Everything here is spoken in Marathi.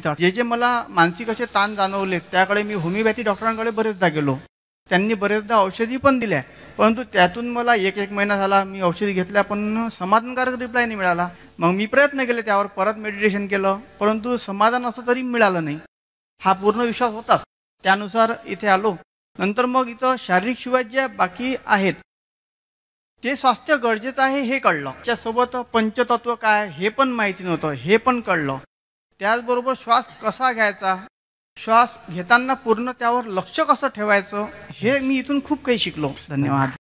जे जे मला मानसिक असे ताण जाणवले त्याकडे मी होमिओपॅथी डॉक्टरांकडे बरेचदा गेलो त्यांनी बरेचदा औषधी पण दिल्या परंतु त्यातून मला एक एक महिना झाला मी औषधी घेतल्या पण समाधानकारक रिप्लाय नाही मिळाला मग मी प्रयत्न केले त्यावर परत मेडिटेशन केलं परंतु समाधान असं तरी मिळालं नाही हा पूर्ण विश्वास होताच त्यानुसार इथे आलो नंतर मग इथं शारीरिक शिवाय ज्या बाकी आहेत ते स्वास्थ्य गरजेचं आहे हे कळलं त्याच्यासोबत पंचतत्व काय हे पण माहिती नव्हतं हे पण कळलं त्याचबरोबर श्वास कसा घ्यायचा श्वास घेताना पूर्ण त्यावर लक्ष कसं ठेवायचं हे मी इथून खूप काही शिकलो धन्यवाद